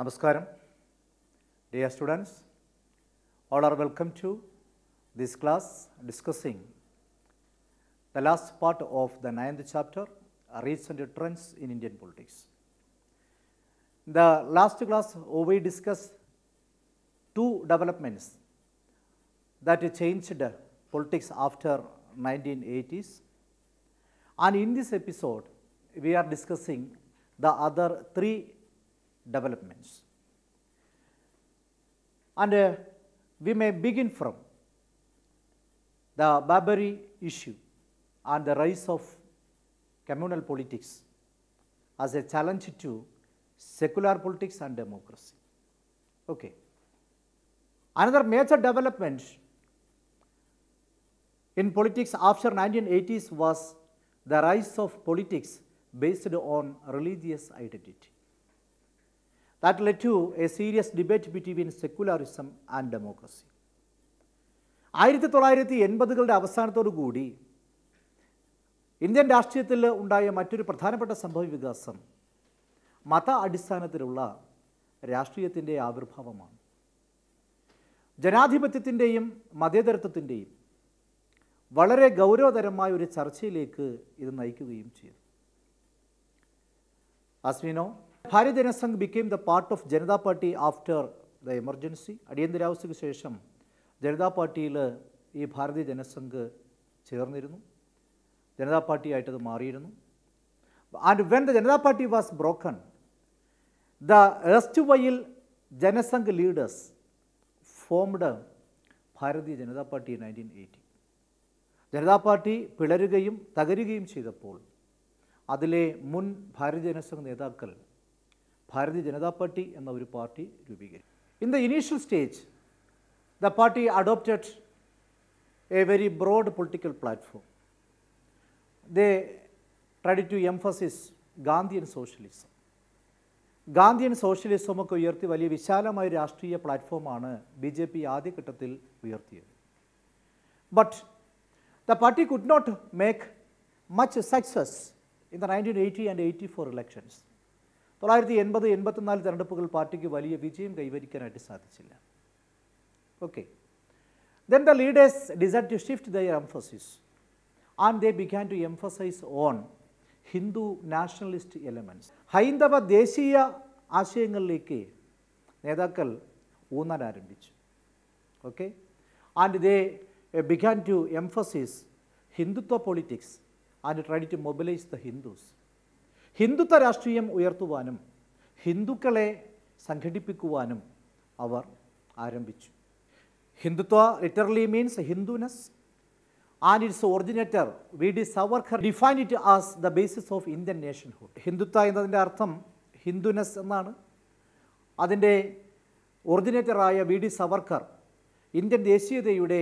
Namaskaram, dear students, all are welcome to this class discussing the last part of the ninth chapter, Recent Trends in Indian Politics. the last class, we discussed two developments that changed politics after 1980s. And in this episode, we are discussing the other three developments. And uh, we may begin from the Barbary issue and the rise of communal politics as a challenge to secular politics and democracy. Okay. Another major development in politics after 1980s was the rise of politics based on religious identity. that led to a serious debate between secularism and democracy. ആയിരത്തി തൊള്ളായിരത്തി എൺപതുകളുടെ അവസാനത്തോടു കൂടി Indian രാഷ്ട്രീയത്തിൽ ഉണ്ടായ മറ്റൊരു പ്രധാനപ്പെട്ട സംഭവ വികാസം മത അടിസ്ഥാനത്തിലുള്ള രാഷ്ട്രീയത്തിൻ്റെ ആവിർഭാവമാണ് ജനാധിപത്യത്തിൻ്റെയും മതേതരത്വത്തിൻ്റെയും വളരെ ഗൗരവതരമായ ഒരു ചർച്ചയിലേക്ക് ഇത് നയിക്കുകയും ചെയ്തു അസ്മിനോ Harijana Sangh became the part of Janata Party after the emergency. അടിയന്തരാവസ്ഥയ്ക്ക് ശേഷം ജനതാ പാർട്ടിയിൽ ഈ ഭാരതീയ ജനസംഘ് ചേർന്നിരുന്നു ജനതാ പാർട്ടിയായിട്ടത് മാറിയിരുന്നു and when the Janata Party was broken the erstwhile Jana Sangh leaders formed Bharatiya Janata Party nineteen eighty Janata Party പിളരുകയും തകരുകയും ചെയ്തപ്പോൾ അതിലെ മുൻ ഭാരതീയ ജനസംഘ് നേതാക്കൾ ഭാരതീയ ജനതാ പാർട്ടി എന്ന ഒരു പാർട്ടി രൂപീകരിച്ചു in the initial stage the party adopted a very broad political platform they tried to emphasis Gandhian socialism Gandhian സോഷ്യലിസമൊക്കെ ഉയർത്തി വലിയ വിശാലമായ രാഷ്ട്രീയ പ്ലാറ്റ്ഫോമാണ് ബി ജെ പി ആദ്യഘട്ടത്തിൽ ഉയർത്തിയത് but the party could not make much success in the nineteen eighty and eighty four elections തൊള്ളായിരത്തി എൺപത് എൺപത്തിനാല് തെരഞ്ഞെടുപ്പുകൾ പാർട്ടിക്ക് വലിയ വിജയം കൈവരിക്കാനായിട്ട് സാധിച്ചില്ല okay then the leaders decide to shift their emphasis and they began to emphasise on Hindu nationalist elements ഹൈന്ദവ ദേശീയ ആശയങ്ങളിലേക്ക് നേതാക്കൾ ഊന്നാൻ ആരംഭിച്ചു okay and they began to emphasise Hindutva politics and try to mobilise the Hindus Hindutva രാഷ്ട്രീയം ഉയർത്തുവാനും ഹിന്ദുക്കളെ സംഘടിപ്പിക്കുവാനും അവർ ആരംഭിച്ചു Hindutva literally means Hinduness and its originator V D Savarkar define it as the basis of Indian nationhood Hindutva എന്നതിൻ്റെ അർത്ഥം ഹിന്ദുനസ് എന്നാണ് അതിൻ്റെ ഒറിജിനേറ്ററായ വി ഡി സവർക്കർ ഇന്ത്യൻ ദേശീയതയുടെ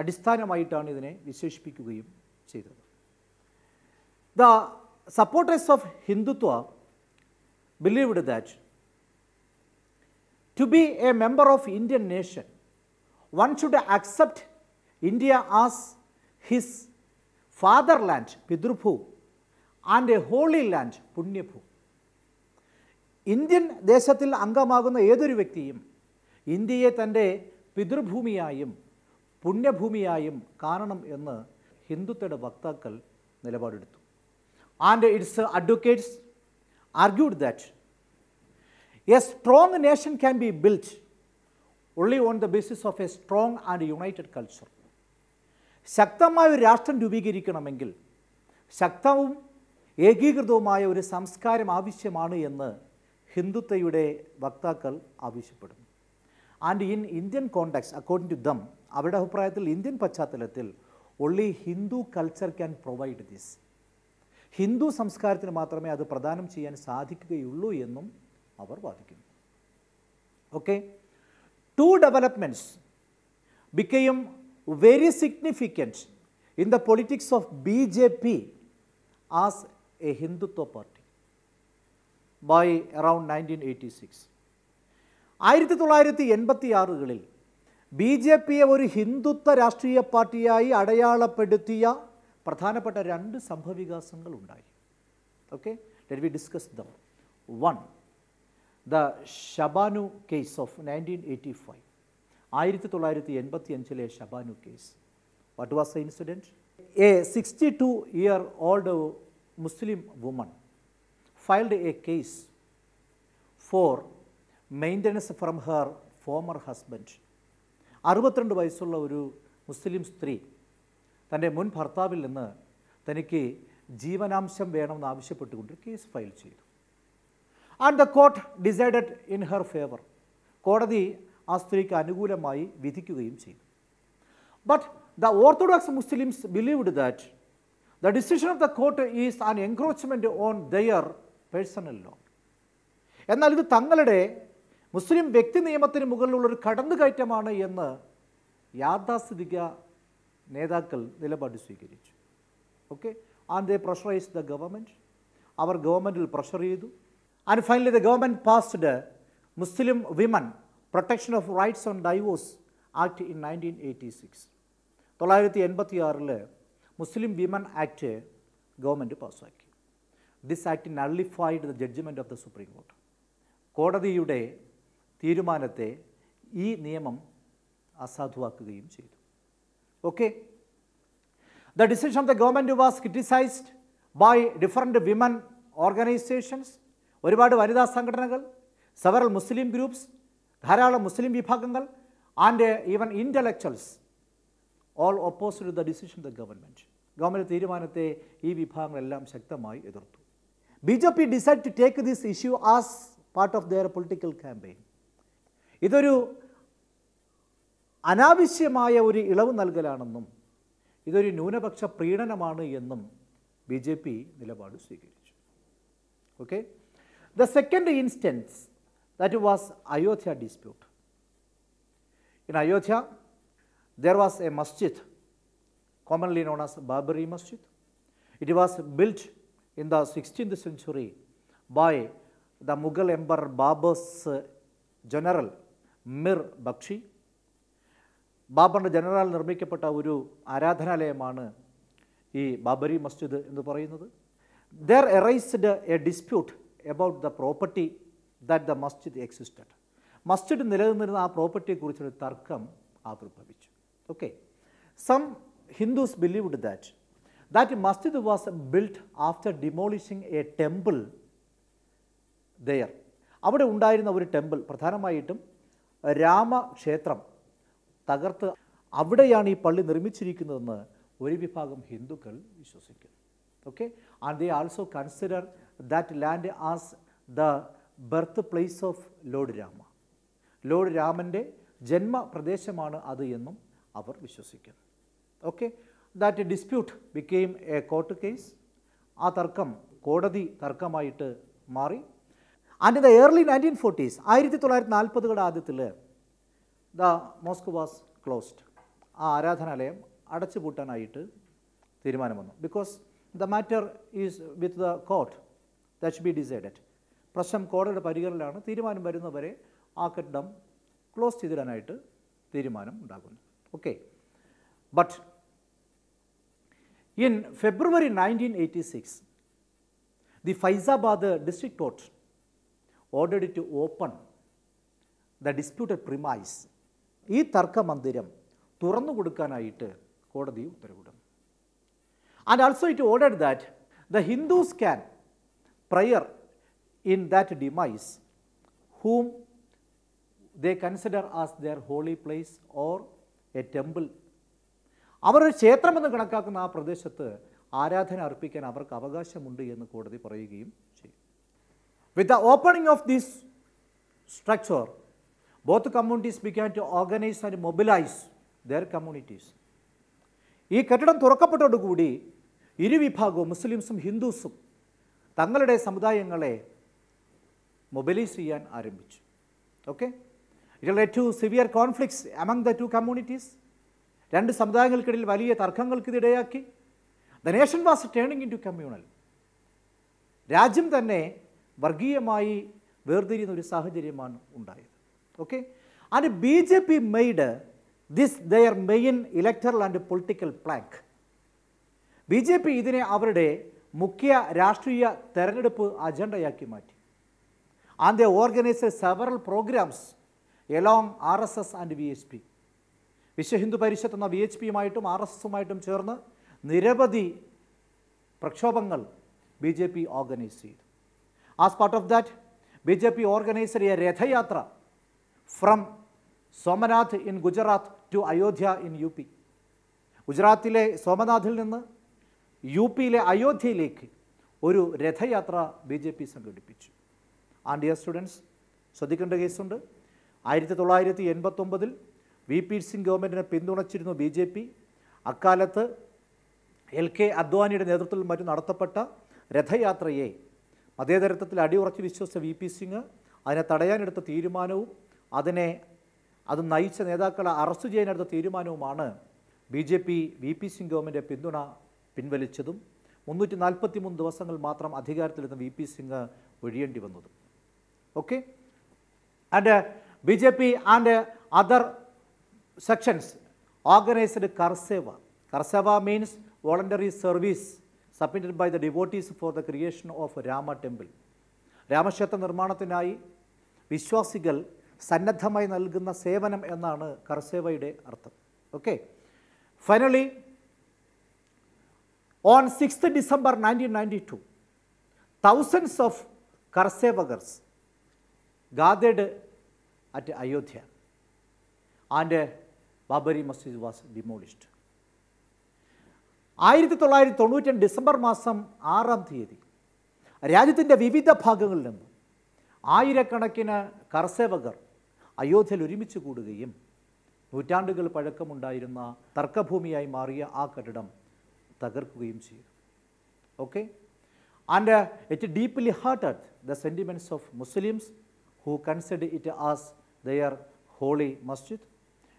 അടിസ്ഥാനമായിട്ടാണ് ഇതിനെ വിശേഷിപ്പിക്കുകയും ചെയ്തത് the supporters of Hindutva believed that to be a member of Indian nation, one should accept India as his fatherland, Pidrubhu, and a holy land പുണ്യഭൂ ഇന്ത്യൻ ദേശത്തിൽ അംഗമാകുന്ന ഏതൊരു വ്യക്തിയും ഇന്ത്യയെ തൻ്റെ പിതൃഭൂമിയായും പുണ്യഭൂമിയായും കാണണം എന്ന് ഹിന്ദുത്വയുടെ വക്താക്കൾ നിലപാടെടുത്തു and its advocates argued that a strong nation can be built only on the basis of a strong and united culture. ശക്തമായ ഒരു രാഷ്ട്രം രൂപീകരിക്കണമെങ്കിൽ ശക്തവും ഏകീകൃതവുമായ ഒരു സംസ്കാരം ആവശ്യമാണ് എന്ന് ഹിന്ദുത്വയുടെ വക്താക്കൾ ആവശ്യപ്പെടുന്നു and in Indian contexts according to them അവരുടെ അഭിപ്രായത്തിൽ ഇന്ത്യൻ പശ്ചാത്തലത്തിൽ only Hindu culture can provide this Hindu സംസ്കാരത്തിന് മാത്രമേ അത് പ്രദാനം ചെയ്യാൻ സാധിക്കുകയുള്ളൂ എന്നും അവർ വാദിക്കുന്നു okay two developments became very significant in the politics of B J P as a Hindutva party by around nineteen eighty six ആയിരത്തി തൊള്ളായിരത്തി എൺപത്തി ആറുകളിൽ ബി ജെ പിയെ ഒരു ഹിന്ദുത്വ രാഷ്ട്രീയ പാർട്ടിയായി അടയാളപ്പെടുത്തിയ പ്രധാനപ്പെട്ട രണ്ട് സംഭവവികാസങ്ങൾ ഉണ്ടായി okay let we discuss them one the Shah Bano case of nineteen eighty five ആയിരത്തി തൊള്ളായിരത്തി എൺപത്തി അഞ്ചിലെ Shah Bano case what was the incident a sixty two year old Muslim woman filed a case for maintenance from her former husband അറുപത്തിരണ്ട് വയസ്സുള്ള ഒരു മുസ്ലിം സ്ത്രീ തൻ്റെ മുൻ ഭർത്താവിൽ നിന്ന് തനിക്ക് ജീവനാംശം വേണമെന്ന് ആവശ്യപ്പെട്ടുകൊണ്ട് കേസ് ഫയൽ ചെയ്തു and the court decided in her favour കോടതി ആ സ്ത്രീക്ക് അനുകൂലമായി വിധിക്കുകയും ചെയ്തു but the orthodox Muslims believed that the decision of the court is an encroachment on their personal law എന്നാൽ ഇത് തങ്ങളുടെ മുസ്ലിം വ്യക്തി നിയമത്തിന് മുകളിലുള്ളൊരു കടന്നുകയറ്റമാണ് എന്ന് യാഥാസ്ഥിതിക നേതാക്കൾ നിലപാട് സ്വീകരിച്ചു okay and they pressurise the government അവർ ഗവൺമെൻറ്റിൽ പ്രഷർ ചെയ്തു and finally the government passed Muslim women protection of rights on divorce act in nineteen eighty six തൊള്ളായിരത്തി എൺപത്തി മുസ്ലിം വിമൻ ആക്ട് ഗവൺമെൻറ് പാസ്സാക്കി this act nullified the judgement of the Supreme Court കോടതിയുടെ തീരുമാനത്തെ ഈ നിയമം അസാധുവാക്കുകയും ചെയ്തു okay the decision of the government was criticized by different women organizations oru vaadu vanitha several muslim groups dharala muslim vibhagangal and even intellectuals all opposed to the decision of the government government theermanate ee vibhagangal ellam shaktamayi edirthu bjp decided to take this issue as part of their political campaign idoru അനാവശ്യമായ ഒരു ഇളവ് നൽകലാണെന്നും ഇതൊരു ന്യൂനപക്ഷ പ്രീണനമാണ് എന്നും B J P നിലപാട് സ്വീകരിച്ചു okay the second instance that was Ayodhya dispute in Ayodhya there was a masjid commonly known as Babri Masjid. It was built in the 16th century by the Mughal Emperor Babur's general Mir Bakshi. ബാബറിൻ്റെ general നിർമ്മിക്കപ്പെട്ട ഒരു ആരാധനാലയമാണ് ഈ ബാബരി മസ്ജിദ് എന്ന് പറയുന്നത് there arised a dispute about the property that the masjid existed മസ്ജിദ് നിലനിന്നിരുന്ന ആ പ്രോപ്പർട്ടിയെക്കുറിച്ചൊരു തർക്കം ആവിർഭവിച്ചു okay some Hindus believed that that masjid was built after demolishing a temple there അവിടെ ഉണ്ടായിരുന്ന ഒരു ടെമ്പിൾ പ്രധാനമായിട്ടും രാമക്ഷേത്രം തകർത്ത് അവിടെയാണ് ഈ പള്ളി നിർമ്മിച്ചിരിക്കുന്നതെന്ന് ഒരു വിഭാഗം ഹിന്ദുക്കൾ വിശ്വസിക്കുന്നു okay and they also consider that land as the birth place of Lord Rama Lord രാമൻ്റെ ജന്മ പ്രദേശമാണ് അത് എന്നും അവർ വിശ്വസിക്കുന്നു okay that dispute became a court case ആ തർക്കം കോടതി തർക്കമായിട്ട് മാറി and the early nineteen forties ആയിരത്തി തൊള്ളായിരത്തി നാൽപ്പതുകളുടെ ആദ്യത്തിൽ ദ മോസ്ക് വാസ് ക്ലോസ്ഡ് ആ ആരാധനാലയം അടച്ചുപൂട്ടാനായിട്ട് തീരുമാനം വന്നു because the matter is with the court that be decided പ്രശ്നം കോടതിയുടെ പരിഗണനയിലാണ് തീരുമാനം വരുന്നവരെ ആ കെട്ടിടം ക്ലോസ് ചെയ്തിടാനായിട്ട് തീരുമാനം ഉണ്ടാകുന്നു okay but in February nineteen eighty six the Faizabad district court ordered to open the disputed premise ഈ തർക്കമന്ദിരം തുറന്നു കൊടുക്കാനായിട്ട് കോടതി ഉത്തരവിടും and also it order that the Hindus can prayer in that demise whom they consider as their holy place or a temple അവരൊരു ക്ഷേത്രമെന്ന് കണക്കാക്കുന്ന ആ പ്രദേശത്ത് ആരാധന അർപ്പിക്കാൻ അവർക്ക് അവകാശമുണ്ട് എന്ന് കോടതി പറയുകയും ചെയ്യും with the opening of this structure both communities began to organize and mobilize their communities. ഈ കെട്ടിടം തുറക്കപ്പെട്ടതോടുകൂടി ഇരുവിഭാഗവും മുസ്ലിംസും ഹിന്ദുസും തങ്ങളുടെ സമുദായങ്ങളെ മൊബിലൈസ് ചെയ്യാൻ ആരംഭിച്ചു okay it let to severe conflicts among the two communities രണ്ട് സമുദായങ്ങൾക്കിടയിൽ വലിയ തർക്കങ്ങൾക്ക് ഇതിടയാക്കി the nation was turning into communal രാജ്യം തന്നെ വർഗീയമായി വേർതിരിയുന്ന ഒരു സാഹചര്യമാണ് ഉണ്ടായത് Okay? And BJP made this their main electoral and political plank. B J P ഇതിനെ അവരുടെ മുഖ്യ രാഷ്ട്രീയ തെരഞ്ഞെടുപ്പ് അജണ്ടയാക്കി മാറ്റി and the organise several programmes along R S S and V H P Vishwa Hindu Parishad എന്ന വി എച്ച് പിയുമായിട്ടും ആർ എസ് എസുമായിട്ടും ചേർന്ന് നിരവധി പ്രക്ഷോഭങ്ങൾ ബി ജെ പി ഓർഗനൈസ് ചെയ്തു as part of that B J P organiser a rath yatra from Somnath in Gujarat to Ayodhya in U P ഗുജറാത്തിലെ സോമനാഥിൽ നിന്ന് യു പിയിലെ അയോധ്യയിലേക്ക് ഒരു രഥയാത്ര ബി ജെ പി സംഘടിപ്പിച്ചു ആൻഡ് ഡിയർ സ്റ്റുഡൻസ് ശ്രദ്ധിക്കേണ്ട കേസുണ്ട് ആയിരത്തി തൊള്ളായിരത്തി എൺപത്തൊമ്പതിൽ വി പി സിംഗ് ഗവൺമെൻറ്റിനെ പിന്തുണച്ചിരുന്നു ബി ജെ പി അക്കാലത്ത് എൽ കെ അദ്വാനിയുടെ നേതൃത്വത്തിൽ മറ്റും നടത്തപ്പെട്ട രഥയാത്രയെ മതേതരത്വത്തിൽ അടിയുറച്ച് വിശ്വസിച്ച വി പി സിംഗ് അതിനെ തടയാനെടുത്ത തീരുമാനവും അതിനെ അത് നയിച്ച നേതാക്കളെ അറസ്റ്റ് ചെയ്യാനെടുത്ത തീരുമാനവുമാണ് B J P V P Singh government പിന്തുണ പിൻവലിച്ചതും മുന്നൂറ്റി നാൽപ്പത്തി മൂന്ന് ദിവസങ്ങൾ മാത്രം അധികാരത്തിലിരുന്ന വി പി സിംഗ് ഒഴിയേണ്ടി വന്നതും okay and B J P and other sections organised kar seva kar seva means voluntary service submitted by the devotees for the creation of Rama temple രാമക്ഷേത്ര നിർമ്മാണത്തിനായി വിശ്വാസികൾ സന്നദ്ധമായി നൽകുന്ന സേവനം എന്നാണ് കർസേവയുടെ അർത്ഥം okay finally on six December nineteen ninety two thousands of കർസേവകർസ് gathered at Ayodhya and Babri Masjid was demolished ആയിരത്തി തൊള്ളായിരത്തി തൊണ്ണൂറ്റി ഡിസംബർ മാസം ആറാം തീയതി രാജ്യത്തിൻ്റെ വിവിധ ഭാഗങ്ങളിൽ നിന്നും ആയിരക്കണക്കിന് കർസേവകർ അയോധ്യയിൽ ഒരുമിച്ച് കൂടുകയും നൂറ്റാണ്ടുകൾ പഴക്കമുണ്ടായിരുന്ന തർക്കഭൂമിയായി മാറിയ ആ കെട്ടിടം തകർക്കുകയും ചെയ്തു okay and it deeply hurted the sentiments of Muslims who consider it as their holy masjid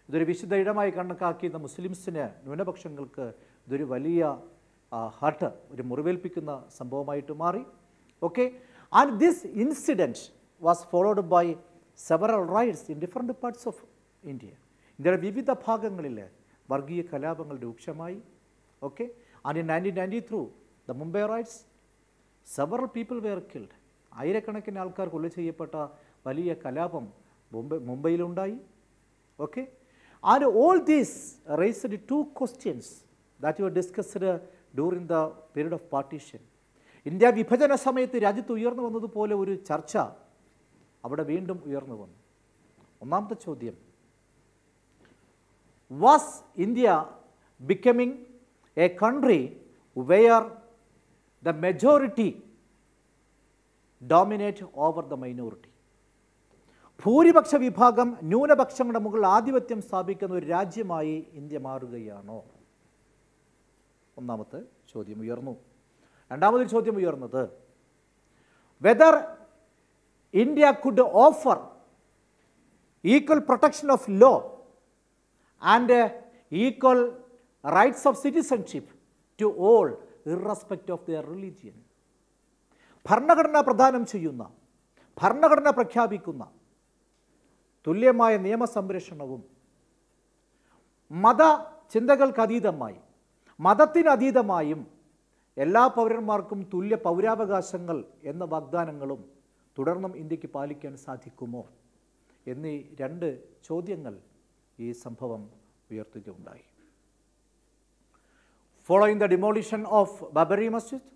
ഇതൊരു വിശുദ്ധ ഇടമായി കണക്കാക്കിയിരുന്ന മുസ്ലിംസിന് ന്യൂനപക്ഷങ്ങൾക്ക് ഇതൊരു വലിയ ഹർട്ട് ഒരു മുറിവേൽപ്പിക്കുന്ന സംഭവമായിട്ട് മാറി okay and this incident was followed by several riots in different parts of India ഇന്ത്യയുടെ വിവിധ ഭാഗങ്ങളിൽ വർഗീയ കലാപങ്ങൾ രൂക്ഷമായി okay and in nineteen ninety three the Mumbai riots several people were killed ആയിരക്കണക്കിന് ആൾക്കാർ കൊല്ല ചെയ്യപ്പെട്ട വലിയ കലാപം മുംബൈ മുംബൈയിലുണ്ടായി okay and all these raised two questions that you discussed during the period of partition India വിഭജന സമയത്ത് രാജ്യത്ത് ഉയർന്നു വന്നതുപോലെ ഒരു ചർച്ച അവിടെ വീണ്ടും ഉയർന്നു വന്നു ഒന്നാമത്തെ ചോദ്യം was India becoming a country where the majority dominate over the minority ഭൂരിപക്ഷ വിഭാഗം ന്യൂനപക്ഷങ്ങളുടെ മുകളിൽ ആധിപത്യം സ്ഥാപിക്കുന്ന ഒരു രാജ്യമായി ഇന്ത്യ മാറുകയാണോ ഒന്നാമത്തെ ചോദ്യം ഉയർന്നു രണ്ടാമത് ചോദ്യം ഉയർന്നത് whether India could offer equal protection of law and uh, equal rights of citizenship to all irrespective of their religion. ഭരണഘടന പ്രദാനം ചെയ്യുന്ന ഭരണഘടന പ്രഖ്യാപിക്കുന്ന തുല്യമായ നിയമസംരക്ഷണവും മത ചിന്തകൾക്കതീതമായി മതത്തിനതീതമായും എല്ലാ പൗരന്മാർക്കും തുല്യ പൗരാവകാശങ്ങൾ എന്ന വാഗ്ദാനങ്ങളും തുടർന്നും ഇന്ത്യക്ക് പാലിക്കാൻ സാധിക്കുമോ എന്നീ രണ്ട് ചോദ്യങ്ങൾ ഈ സംഭവം ഉയർത്തുകയുണ്ടായി following the demolition of Babri Masjid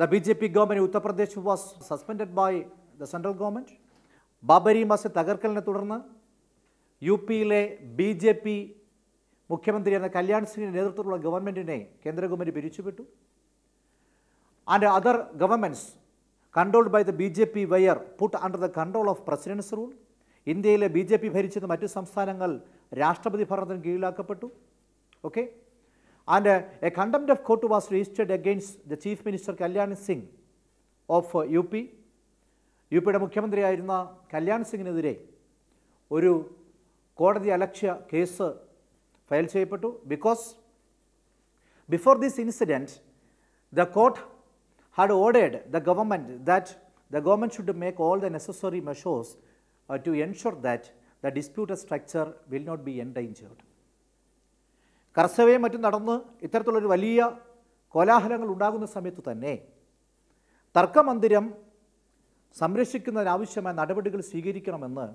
the B J P government Uttar Pradesh was suspended by the central government Babri Masjid തകർക്കലിനെ തുടർന്ന് യു പിയിലെ ബി ജെ പി മുഖ്യമന്ത്രി എന്ന കല്യാൺ സിംഗിൻ്റെ നേതൃത്വത്തിലുള്ള ഗവൺമെൻറ്റിനെ കേന്ദ്ര ഗവൺമെൻറ് പിരിച്ചുവിട്ടു and other governments controlled by the B J P were put under the control of president's rule ഇന്ത്യയിലെ ബി ജെ പി ഭരിച്ചിരുന്ന മറ്റ് സംസ്ഥാനങ്ങൾ രാഷ്ട്രപതി ഭരണത്തിന് കീഴിലാക്കപ്പെട്ടു okay and a contempt of court was registered against the chief minister Kalyan Singh of U P U പിയുടെ മുഖ്യമന്ത്രിയായിരുന്ന കല്യാൺ സിംഗിനെതിരെ ഒരു കോടതി അലക്ഷ്യ കേസ് ഫയൽ ചെയ്യപ്പെട്ടു because before this incident the court had ordered the government that the government should make all the necessary measures uh, to ensure that the disputed structure will not be endangered. കർസവയും മറ്റും നടന്ന് ഇത്തരത്തിലുള്ളൊരു വലിയ കോലാഹലങ്ങൾ ഉണ്ടാകുന്ന സമയത്ത് തന്നെ തർക്കമന്ദിരം സംരക്ഷിക്കുന്നതിനാവശ്യമായ നടപടികൾ സ്വീകരിക്കണമെന്ന്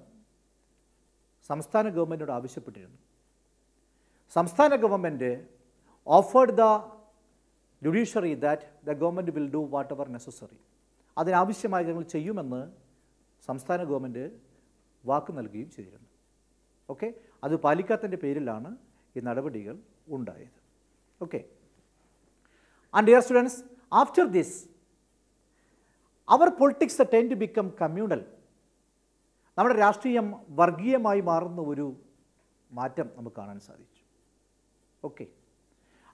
സംസ്ഥാന ഗവൺമെൻറ്റിനോട് ആവശ്യപ്പെട്ടിരുന്നു സംസ്ഥാന government offered the judiciary that the government will do whatever necessary അതിനാവശ്യമായ കാര്യങ്ങൾ ചെയ്യുമെന്ന് സംസ്ഥാന ഗവൺമെൻറ് വാക്ക് നൽകുകയും ചെയ്തിരുന്നു ഓക്കെ അത് പാലിക്കാത്തതിൻ്റെ പേരിലാണ് ഈ നടപടികൾ ഉണ്ടായത് okay and dear students after this our politics tend to become communal നമ്മുടെ രാഷ്ട്രീയം വർഗീയമായി മാറുന്ന ഒരു മാറ്റം നമുക്ക് കാണാൻ സാധിച്ചു okay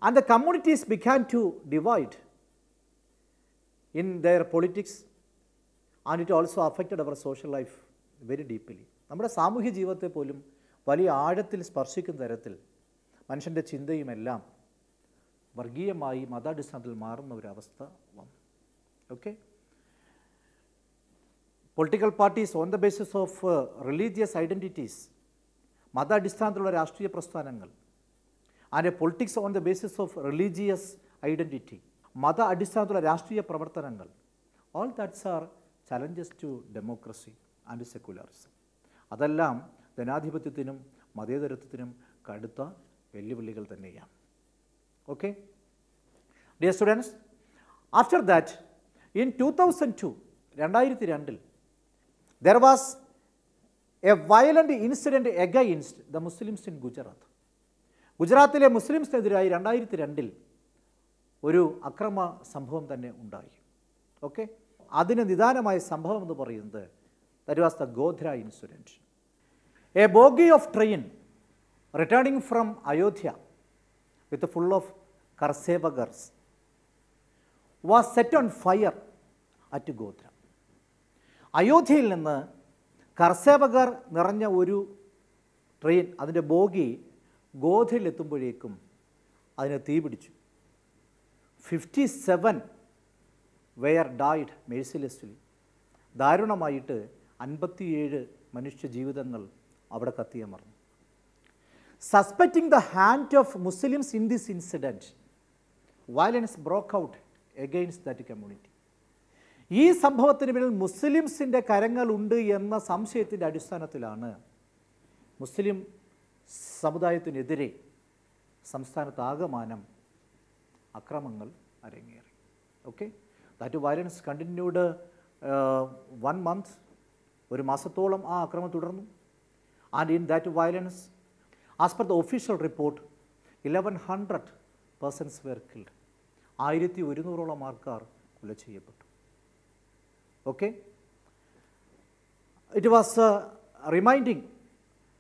and the communities began to divide in their politics and it also affected our social life very deeply. നമ്മുടെ സാമൂഹ്യ ജീവിതത്തെ പോലും വലിയ ആഴത്തിൽ സ്പർശിക്കുന്ന തരത്തിൽ മനുഷ്യൻ്റെ ചിന്തയുമെല്ലാം വർഗീയമായി മതാടിസ്ഥാനത്തിൽ മാറുന്ന ഒരവസ്ഥ വന്നു okay political parties on the basis of religious identities മതാടിസ്ഥാനത്തിലുള്ള രാഷ്ട്രീയ പ്രസ്ഥാനങ്ങൾ and a politics on the basis of religious identity, Mata Adisadula Rashtriya Pravartanangal. All that's are challenges to democracy and secularism. Adalam, the Nadhipatinum, Madhidaratinum, Kaduta, Velivaligal the Naya. Okay? Dear students, after that, in 2002, Randayrithi Randil, there was a violent incident against the Muslims in Gujarat. ഗുജറാത്തിലെ മുസ്ലിംസിനെതിരായി രണ്ടായിരത്തി രണ്ടിൽ ഒരു അക്രമ സംഭവം തന്നെ ഉണ്ടായി okay അതിന് നിദാനമായ സംഭവം എന്ന് പറയുന്നത് തരുവാസ് was the Godhra incident a bogie of train returning from Ayodhya with full of kar sevakars was set on fire at Godhra അയോധ്യയിൽ നിന്ന് കർസേവകർ നിറഞ്ഞ ഒരു ട്രെയിൻ അതിൻ്റെ ബോഗി ഗോധയിലെത്തുമ്പോഴേക്കും അതിനെ തീ പിടിച്ചു fifty seven were died mercilessly ദാരുണമായിട്ട് അൻപത്തിയേഴ് മനുഷ്യ ജീവിതങ്ങൾ അവിടെ കത്തിയമർന്നു suspecting the hand of Muslims in this incident violence broke out against that community ഈ സംഭവത്തിന് പിന്നിൽ മുസ്ലിംസിൻ്റെ കരങ്ങളുണ്ട് എന്ന സംശയത്തിൻ്റെ അടിസ്ഥാനത്തിലാണ് മുസ്ലിം സമുദായത്തിനെതിരെ സംസ്ഥാനത്താകമാനം അക്രമങ്ങൾ അരങ്ങേറി okay that violence continued one month ഒരു മാസത്തോളം ആ അക്രമം തുടർന്നു and in that violence as per the official report eleven hundred persons were killed ആയിരത്തി ഒരുന്നൂറോളം ആൾക്കാർ കൊല ചെയ്യപ്പെട്ടു okay it was reminding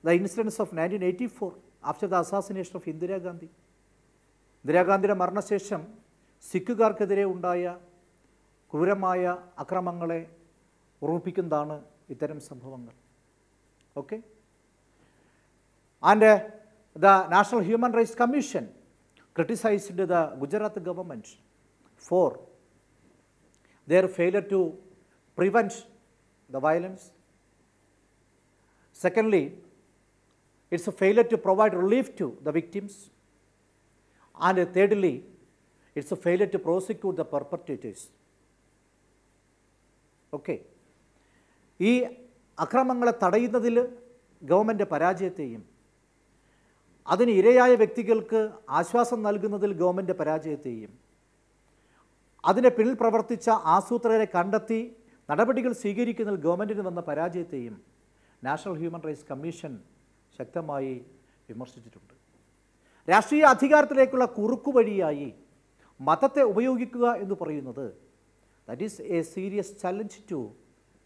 the incidents of 1984 after the assassination of Indira Gandhi. ഇന്ദിരാഗാന്ധിയുടെ മരണശേഷം സിഖുകാർക്കെതിരെ ഉണ്ടായ ക്രൂരമായ അക്രമങ്ങളെ ഓർമ്മിപ്പിക്കുന്നതാണ് ഇത്തരം സംഭവങ്ങൾ okay and the national human rights commission criticised the Gujarat government for their failure to prevent the violence secondly it's a failure to provide relief to the victims and thirdly it's a failure to prosecute the perpetrators. Okay ഈ അക്രമങ്ങളെ തടയുന്നതിൽ government പരാജയത്തെയും അതിന് ഇരയായ വ്യക്തികൾക്ക് ആശ്വാസം നൽകുന്നതിൽ government പരാജയത്തെയും അതിനെ പിന്നിൽ പ്രവർത്തിച്ച ആസൂത്രകരെ കണ്ടെത്തി നടപടികൾ സ്വീകരിക്കുന്നതിൽ ഗവൺമെൻറ്റിന് വന്ന പരാജയത്തെയും നാഷണൽ ഹ്യൂമൻ റൈറ്റ്സ് കമ്മീഷൻ ശക്തമായി വിമർശിച്ചിട്ടുണ്ട് രാഷ്ട്രീയ അധികാരത്തിലേക്കുള്ള കുറുക്കുവഴിയായി മതത്തെ ഉപയോഗിക്കുക എന്ന് പറയുന്നത് that is a serious challenge to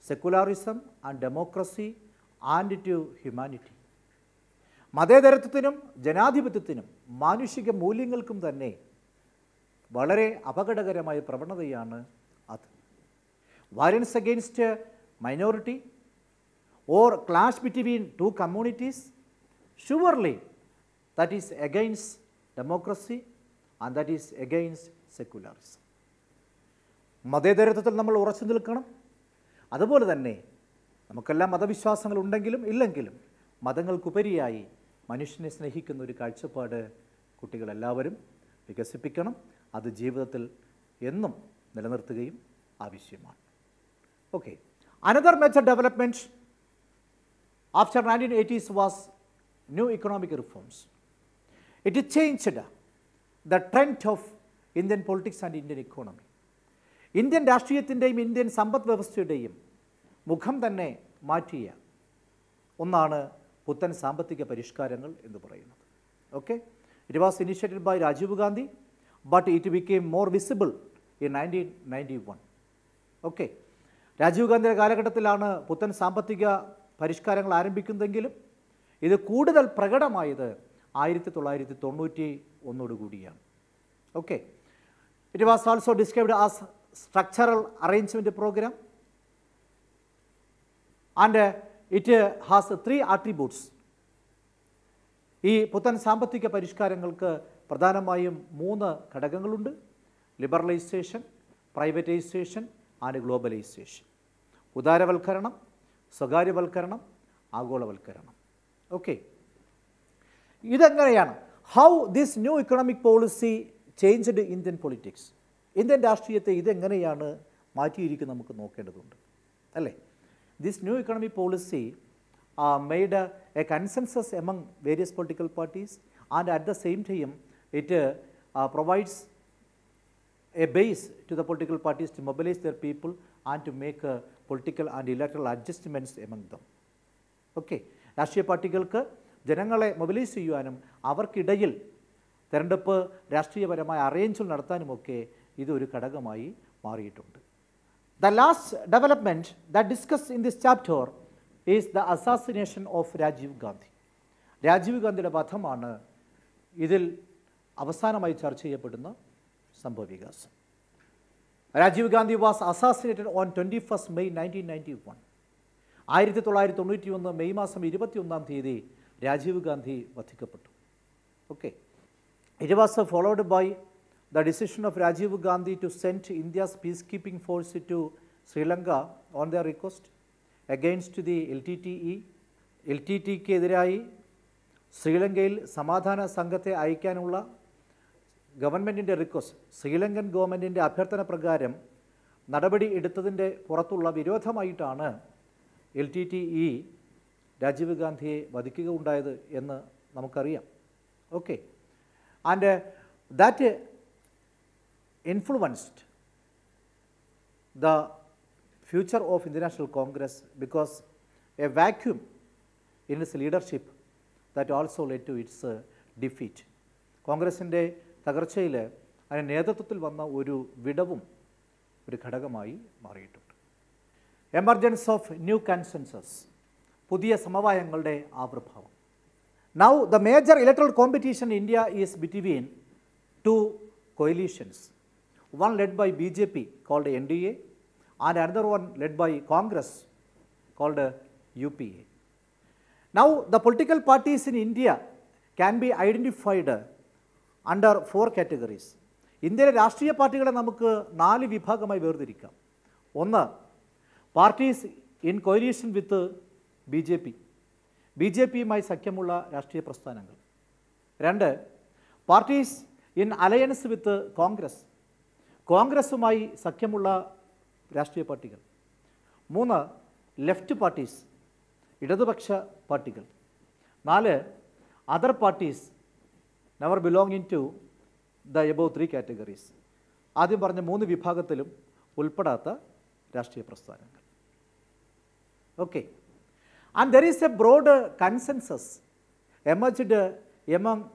secularism and democracy and to humanity മതേതരത്വത്തിനും ജനാധിപത്യത്തിനും മാനുഷിക മൂല്യങ്ങൾക്കും തന്നെ വളരെ അപകടകരമായ പ്രവണതയാണ് അത് violence against minority or clash between two communities surely that is against democracy and that is against secularism. മതേതരത്വത്തിൽ നമ്മൾ ഉറച്ചു നിൽക്കണം അതുപോലെ തന്നെ നമുക്കെല്ലാം മതവിശ്വാസങ്ങൾ ഉണ്ടെങ്കിലും ഇല്ലെങ്കിലും മതങ്ങൾക്കുപരിയായി മനുഷ്യനെ സ്നേഹിക്കുന്ന ഒരു കാഴ്ചപ്പാട് കുട്ടികളെല്ലാവരും വികസിപ്പിക്കണം അത് ജീവിതത്തിൽ എന്നും നിലനിർത്തുകയും ആവശ്യമാണ് okay another major development after nineteen eighties was new economic reforms. It changed the trend of Indian politics and Indian economy. Indian രാഷ്ട്രീയത്തിൻ്റെയും ഇന്ത്യൻ സമ്പദ് വ്യവസ്ഥയുടെയും മുഖം തന്നെ മാറ്റിയ ഒന്നാണ് പുത്തൻ സാമ്പത്തിക പരിഷ്കാരങ്ങൾ എന്ന് പറയുന്നത് okay it was initiated by Rajiv Gandhi but it became more visible in nineteen ninety one okay Rajiv ഗാന്ധിയുടെ കാലഘട്ടത്തിലാണ് പുത്തൻ സാമ്പത്തിക പരിഷ്കാരങ്ങൾ ആരംഭിക്കുന്നതെങ്കിലും ഇത് കൂടുതൽ പ്രകടമായത് ആയിരത്തി തൊള്ളായിരത്തി തൊണ്ണൂറ്റി ഒന്നോടുകൂടിയാണ് okay it was also described as structural arrangement programme and it has three attributes ഈ പുത്തൻ സാമ്പത്തിക പരിഷ്കാരങ്ങൾക്ക് പ്രധാനമായും മൂന്ന് ഘടകങ്ങളുണ്ട് ലിബറലൈസേഷൻ പ്രൈവറ്റൈസേഷൻ ആൻഡ് ഗ്ലോബലൈസേഷൻ ഉദാരവൽക്കരണം സ്വകാര്യവൽക്കരണം ആഗോളവൽക്കരണം Okay. Idanganayana. How this new economic policy changed the Indian politics? Indian Dashriyate Idanganayana Mati Rikanamuk no Kedunda. This new economic policy uh, made a, consensus among various political parties and at the same time it uh, provides a base to the political parties to mobilize their people and to make uh, political and electoral adjustments among them. Okay. രാഷ്ട്രീയ പാർട്ടികൾക്ക് ജനങ്ങളെ mobilise ചെയ്യുവാനും അവർക്കിടയിൽ തെരഞ്ഞെടുപ്പ് രാഷ്ട്രീയപരമായ അറേഞ്ചുകൾ നടത്താനുമൊക്കെ ഇതൊരു ഘടകമായി മാറിയിട്ടുണ്ട് the last development the discuss in this chapter is the assassination of Rajiv Gandhi Rajiv ഗാന്ധിയുടെ വധമാണ് ഇതിൽ അവസാനമായി ചർച്ച ചെയ്യപ്പെടുന്ന വികാസം Rajiv Gandhi was assassinated on twenty first May nineteen ninety one ആയിരത്തി തൊള്ളായിരത്തി തൊണ്ണൂറ്റി ഒന്ന് മെയ് മാസം ഇരുപത്തിയൊന്നാം തീയതി രാജീവ് ഗാന്ധി വധിക്കപ്പെട്ടു okay it was followed by the decision of Rajiv Gandhi to send India's peace keeping force to Sri Lanka on the request against the L T T E L T എതിരായി ശ്രീലങ്കയിൽ സമാധാന സംഘത്തെ അയക്കാനുള്ള ഗവൺമെൻറ്റിൻ്റെ റിക്വസ്റ്റ് ശ്രീലങ്കൻ ഗവൺമെൻറ്റിൻ്റെ അഭ്യർത്ഥന പ്രകാരം നടപടി എടുത്തതിൻ്റെ പുറത്തുള്ള വിരോധമായിട്ടാണ് L T T E Rajiv ഗാന്ധിയെ വധിക്കുക ഉണ്ടായത് എന്ന് നമുക്കറിയാം okay and that influenced the future of Indian national Congress because a vacuum in its leadership that also let to its defeat കോൺഗ്രസിൻ്റെ തകർച്ചയിൽ അതിന് നേതൃത്വത്തിൽ വന്ന ഒരു വിടവും ഒരു ഘടകമായി മാറിയിട്ടുണ്ട് എമർജൻസ് ഓഫ് ന്യൂ കൺസെൻസസ് പുതിയ സമവായങ്ങളുടെ ആവിർഭാവം now the major electoral competition India is between two coalitions one led by B J P called N D A and another one led by Congress called U P A now the political parties in India can be identified under four categories ഇന്ത്യയിലെ രാഷ്ട്രീയ പാർട്ടികളെ നമുക്ക് നാല് വിഭാഗമായി വേർതിരിക്കാം ഒന്ന് parties in coalition with B J P B J പിയുമായി സഖ്യമുള്ള രാഷ്ട്രീയ പ്രസ്ഥാനങ്ങൾ രണ്ട് parties in alliance with Congress കോൺഗ്രസുമായി സഖ്യമുള്ള രാഷ്ട്രീയ പാർട്ടികൾ മൂന്ന് ലെഫ്റ്റ് പാർട്ടീസ് ഇടതുപക്ഷ പാർട്ടികൾ നാല് other parties never belonging to the above three categories ആദ്യം പറഞ്ഞ മൂന്ന് വിഭാഗത്തിലും ഉൾപ്പെടാത്ത രാഷ്ട്രീയ പ്രസ്ഥാനങ്ങൾ Okay. And there is a broad consensus emerged among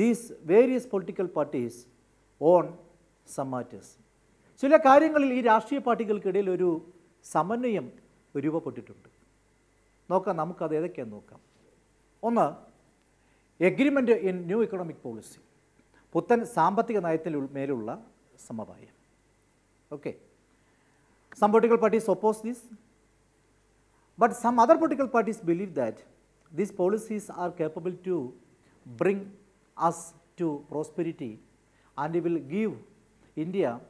these various political parties on some matters. chila ചില കാര്യങ്ങളിൽ ഈ രാഷ്ട്രീയ oru ഒരു സമന്വയം രൂപപ്പെട്ടിട്ടുണ്ട് നോക്കാം നമുക്കത് ഏതൊക്കെയാണെന്ന് നോക്കാം ഒന്ന് agreement in new economic policy പുത്തൻ സാമ്പത്തിക നയത്തിൽ മേലുള്ള സമവായം okay some political parties oppose this But some other political parties believe that these policies are capable to bring us to prosperity and it will give India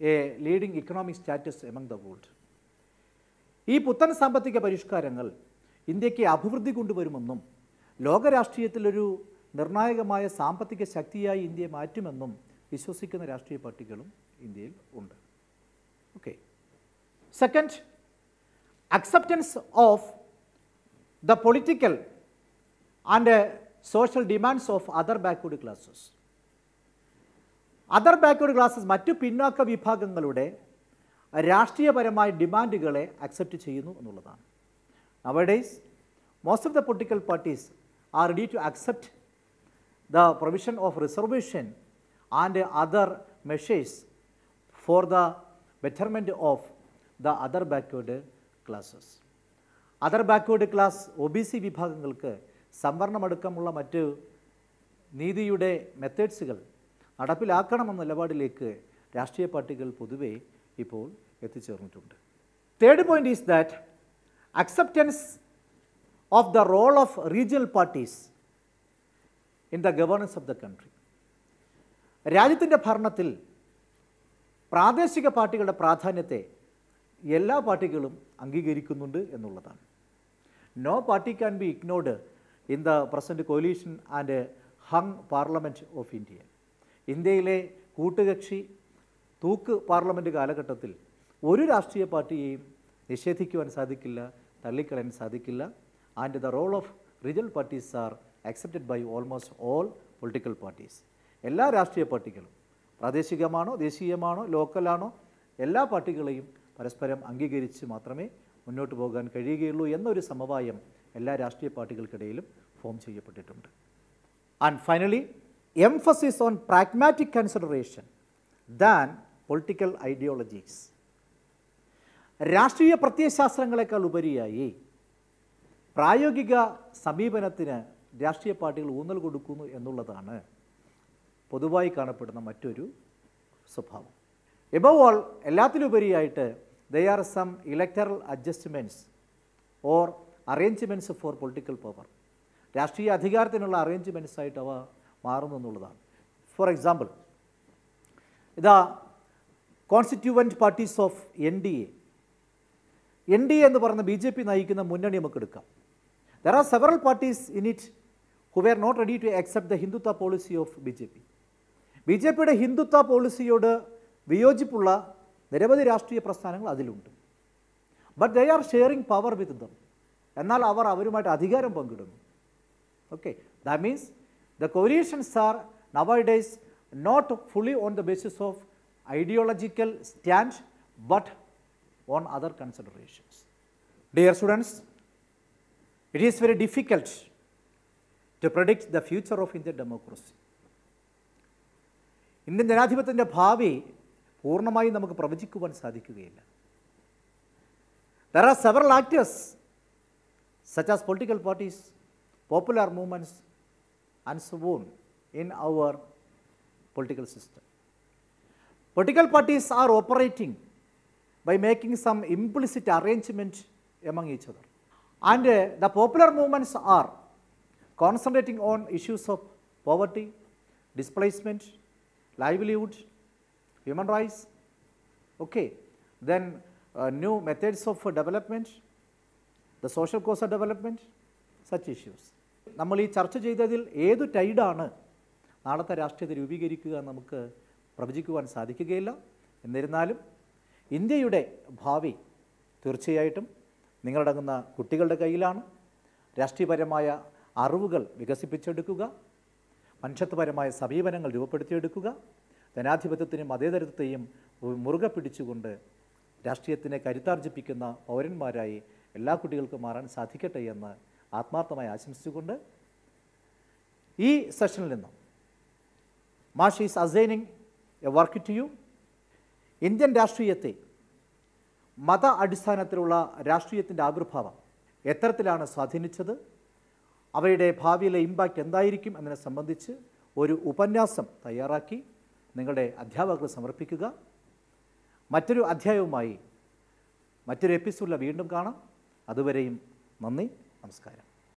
a leading economic status among the world. ഈ പുത്തൻ സാമ്പത്തിക പരിഷ്കാരങ്ങൾ ഇന്ത്യയ്ക്ക് അഭിവൃദ്ധി കൊണ്ടുവരുമെന്നും ലോകരാഷ്ട്രീയത്തിലൊരു നിർണായകമായ സാമ്പത്തിക ശക്തിയായി ഇന്ത്യയെ മാറ്റുമെന്നും വിശ്വസിക്കുന്ന രാഷ്ട്രീയ പാർട്ടികളും ഇന്ത്യയിൽ ഉണ്ട് okay second acceptance of the political and social demands of other backward classes other backward classes മറ്റു പിന്നാക്ക വിഭാഗങ്ങളുടെ രാഷ്ട്രീയപരമായ ഡിമാൻഡുകളെ അക്സെപ്റ്റ് ചെയ്യുന്നു എന്നുള്ളതാണ് our days most of the political parties are ready to accept the provision of reservation and other measures for the betterment of the other backward classes other backward class O B C വിഭാഗങ്ങൾക്ക് സംവരണമടക്കമുള്ള മറ്റ് നീതിയുടെ മെത്തേഡ്സുകൾ നടപ്പിലാക്കണമെന്ന നിലപാടിലേക്ക് രാഷ്ട്രീയ പാർട്ടികൾ പൊതുവെ ഇപ്പോൾ എത്തിച്ചേർന്നിട്ടുണ്ട് third point is that acceptance of the role of regional parties in the governance of the country രാജ്യത്തിൻ്റെ ഭരണത്തിൽ പ്രാദേശിക പാർട്ടികളുടെ പ്രാധാന്യത്തെ എല്ലാ പാർട്ടികളും അംഗീകരിക്കുന്നുണ്ട് എന്നുള്ളതാണ് no party can be ignored in the present coalition and hung parliament of India ഇന്ത്യയിലെ കൂട്ടുകക്ഷി തൂക്ക് പാർലമെൻ്റ് കാലഘട്ടത്തിൽ ഒരു രാഷ്ട്രീയ പാർട്ടിയെയും നിഷേധിക്കുവാൻ സാധിക്കില്ല തള്ളിക്കളയാൻ സാധിക്കില്ല and the role of regional parties are accepted by almost all political parties എല്ലാ രാഷ്ട്രീയ പാർട്ടികളും പ്രാദേശികമാണോ ദേശീയമാണോ ലോക്കലാണോ എല്ലാ പാർട്ടികളെയും പരസ്പരം അംഗീകരിച്ച് മാത്രമേ മുന്നോട്ട് പോകാൻ കഴിയുകയുള്ളൂ എന്നൊരു സമവായം എല്ലാ രാഷ്ട്രീയ പാർട്ടികൾക്കിടയിലും ഫോം ചെയ്യപ്പെട്ടിട്ടുണ്ട് and finally emphasis on pragmatic consideration than political ideologies രാഷ്ട്രീയ പ്രത്യയശാസ്ത്രങ്ങളെക്കാൾ ഉപരിയായി പ്രായോഗിക സമീപനത്തിന് രാഷ്ട്രീയ പാർട്ടികൾ ഊന്നൽ കൊടുക്കുന്നു എന്നുള്ളതാണ് പൊതുവായി കാണപ്പെടുന്ന മറ്റൊരു സ്വഭാവം എബവ് ഓൾ എല്ലാത്തിലുപരിയായിട്ട് the are some electoral adjustments or arrangements for political power രാഷ്ട്രീയ അധികാരത്തിനുള്ള അറേഞ്ച്മെൻറ്റ്സ് ആയിട്ട് അവ മാറുന്നു എന്നുള്ളതാണ് ഫോർ എക്സാമ്പിൾ ഇതാ constituent parties of N D A N D A എന്ന് പറയുന്ന ബി ജെ പി നയിക്കുന്ന മുന്നണി നമുക്ക് എടുക്കാം there are several parties in it who were not ready to accept the Hindutva policy of B J P B J പിയുടെ ഹിന്ദുത്വ പോളിസിയോട് വിയോജിപ്പുള്ള നിരവധി രാഷ്ട്രീയ പ്രസ്ഥാനങ്ങൾ അതിലുണ്ട് but they are sharing power with them എന്നാൽ അവർ അവരുമായിട്ട് അധികാരം പങ്കിടുന്നു okay the means the coalitions are nowadays not fully on the basis of ideological stand but on other considerations dear students it is very difficult to predict the future of Indian democracy Indian ജനാധിപത്യത്തിൻ്റെ ഭാവി പൂർണ്ണമായും നമുക്ക് പ്രവചിക്കുവാൻ സാധിക്കുകയില്ല there are several actors such as political parties popular movements and so on in our political system political parties are operating by making some implicit arrangement among each other. And uh, the popular movements are concentrating on issues of poverty, displacement, livelihood, human rights, okay. then uh, new methods of uh, development, the social cost of development, such issues. നമ്മൾ ഈ ചർച്ച ചെയ്തതിൽ ഏത് ടൈഡാണ് നാളത്തെ രാഷ്ട്രീയത്തെ രൂപീകരിക്കുക നമുക്ക് പ്രവചിക്കുവാൻ സാധിക്കുകയില്ല എന്നിരുന്നാലും ഇന്ത്യയുടെ ഭാവി തീർച്ചയായിട്ടും നിങ്ങളടങ്ങുന്ന കുട്ടികളുടെ കയ്യിലാണ് രാഷ്ട്രീയപരമായ അറിവുകൾ വികസിപ്പിച്ചെടുക്കുക മനുഷ്യത്വപരമായ സമീപനങ്ങൾ രൂപപ്പെടുത്തിയെടുക്കുക ജനാധിപത്യത്തിനും മതേതരത്വത്തെയും മുറുകെ പിടിച്ചുകൊണ്ട് രാഷ്ട്രീയത്തിനെ കരുത്താർജിപ്പിക്കുന്ന പൗരന്മാരായി എല്ലാ കുട്ടികൾക്കും മാറാൻ സാധിക്കട്ടെ എന്ന് ആത്മാർത്ഥമായി ആശംസിച്ചുകൊണ്ട് ഈ സെഷനിൽ നിന്നും മാഷ് is assigning a work to you Indian രാഷ്ട്രീയത്തെ മത അടിസ്ഥാനത്തിലുള്ള രാഷ്ട്രീയത്തിൻ്റെ ആവിർഭാവം എത്തരത്തിലാണ് സ്വാധീനിച്ചത് അവയുടെ ഭാവിയിലെ ഇമ്പാക്റ്റ് എന്തായിരിക്കും എന്നതിനെ സംബന്ധിച്ച് ഒരു ഉപന്യാസം തയ്യാറാക്കി നിങ്ങളുടെ അധ്യാപകർ സമർപ്പിക്കുക മറ്റൊരു അധ്യായവുമായി മറ്റൊരു എപ്പിസോഡിൽ വീണ്ടും കാണാം അതുവരെയും നന്ദി നമസ്കാരം